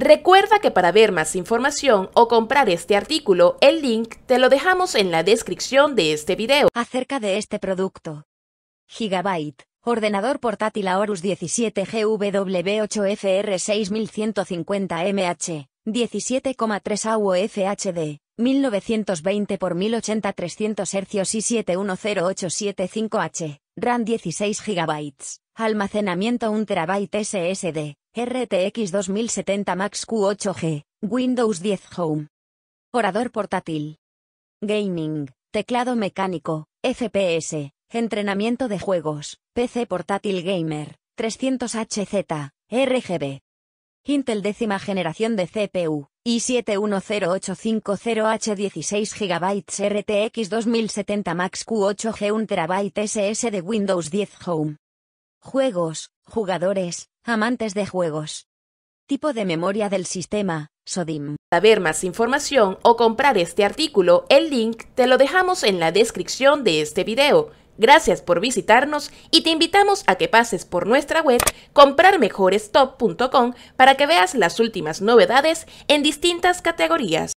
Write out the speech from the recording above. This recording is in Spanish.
Recuerda que para ver más información o comprar este artículo, el link te lo dejamos en la descripción de este video. Acerca de este producto. Gigabyte. Ordenador portátil Aorus 17 GW8FR 6150MH, 17,3 AUFHD, 1920 x 1080 300 Hz y 710875H, RAM 16 GB, almacenamiento 1 TB SSD, RTX 2070 Max Q8G, Windows 10 Home. Orador portátil. Gaming, teclado mecánico, FPS, entrenamiento de juegos, PC portátil gamer, 300HZ, RGB. Intel décima generación de CPU, i 710850 h 16 GB RTX 2070 Max Q8G 1 TB SS de Windows 10 Home. Juegos, jugadores, Amantes de juegos. Tipo de memoria del sistema, SODIM. Para ver más información o comprar este artículo, el link te lo dejamos en la descripción de este video. Gracias por visitarnos y te invitamos a que pases por nuestra web comprarmejorestop.com para que veas las últimas novedades en distintas categorías.